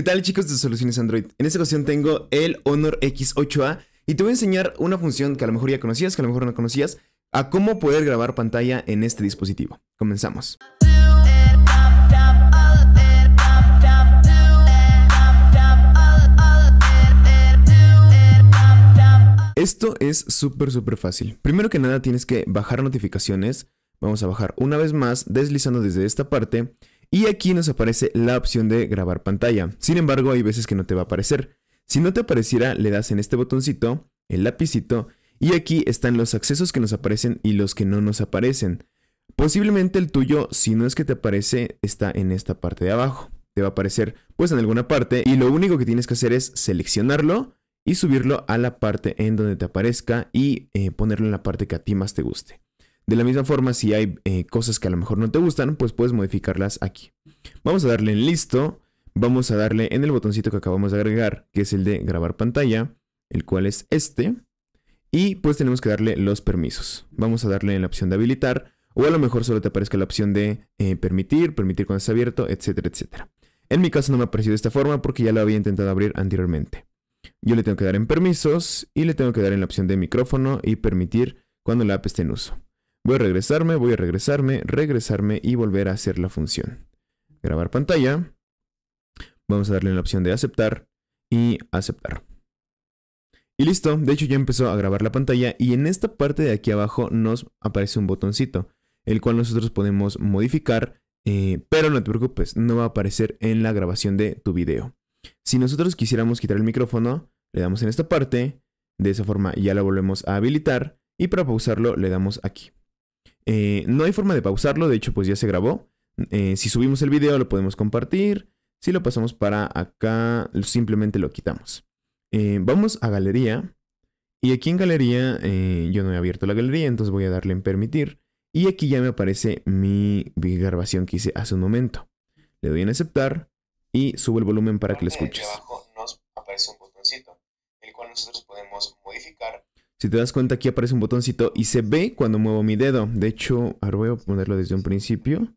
¿Qué tal chicos de Soluciones Android? En esta ocasión tengo el Honor X8A y te voy a enseñar una función que a lo mejor ya conocías, que a lo mejor no conocías, a cómo poder grabar pantalla en este dispositivo. Comenzamos. Esto es súper, súper fácil. Primero que nada tienes que bajar notificaciones. Vamos a bajar una vez más, deslizando desde esta parte y aquí nos aparece la opción de grabar pantalla. Sin embargo, hay veces que no te va a aparecer. Si no te apareciera, le das en este botoncito, el lapicito, y aquí están los accesos que nos aparecen y los que no nos aparecen. Posiblemente el tuyo, si no es que te aparece, está en esta parte de abajo. Te va a aparecer pues en alguna parte y lo único que tienes que hacer es seleccionarlo y subirlo a la parte en donde te aparezca y eh, ponerlo en la parte que a ti más te guste. De la misma forma, si hay eh, cosas que a lo mejor no te gustan, pues puedes modificarlas aquí. Vamos a darle en listo. Vamos a darle en el botoncito que acabamos de agregar, que es el de grabar pantalla, el cual es este. Y pues tenemos que darle los permisos. Vamos a darle en la opción de habilitar o a lo mejor solo te aparezca la opción de eh, permitir, permitir cuando está abierto, etcétera, etcétera. En mi caso no me apareció de esta forma porque ya lo había intentado abrir anteriormente. Yo le tengo que dar en permisos y le tengo que dar en la opción de micrófono y permitir cuando la app esté en uso. Voy a regresarme, voy a regresarme, regresarme y volver a hacer la función. Grabar pantalla. Vamos a darle la opción de aceptar y aceptar. Y listo, de hecho ya empezó a grabar la pantalla y en esta parte de aquí abajo nos aparece un botoncito, el cual nosotros podemos modificar, eh, pero no te preocupes, no va a aparecer en la grabación de tu video. Si nosotros quisiéramos quitar el micrófono, le damos en esta parte, de esa forma ya la volvemos a habilitar y para pausarlo le damos aquí. Eh, no hay forma de pausarlo, de hecho pues ya se grabó. Eh, si subimos el video lo podemos compartir. Si lo pasamos para acá, simplemente lo quitamos. Eh, vamos a galería. Y aquí en galería, yo no he abierto la galería, entonces voy a darle en permitir. Y aquí ya me aparece mi, grabación que hice hace un momento. Le doy en aceptar y subo el volumen para que lo escuches. Abajo nos aparece un botoncito, el cual nosotros podemos modificar si te das cuenta, aquí aparece un botoncito y se ve cuando muevo mi dedo. De hecho, ahora voy a ponerlo desde un principio.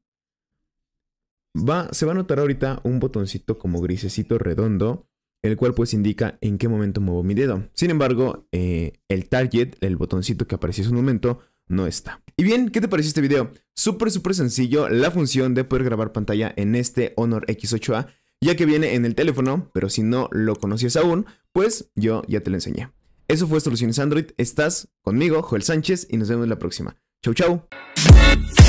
Va, se va a notar ahorita un botoncito como grisecito redondo, el cual pues indica en qué momento muevo mi dedo. Sin embargo, eh, el target, el botoncito que apareció hace un momento, no está. Y bien, ¿qué te pareció este video? Súper, súper sencillo la función de poder grabar pantalla en este Honor X8A, ya que viene en el teléfono, pero si no lo conocías aún, pues yo ya te lo enseñé. Eso fue Soluciones Android. Estás conmigo, Joel Sánchez, y nos vemos la próxima. Chau, chau.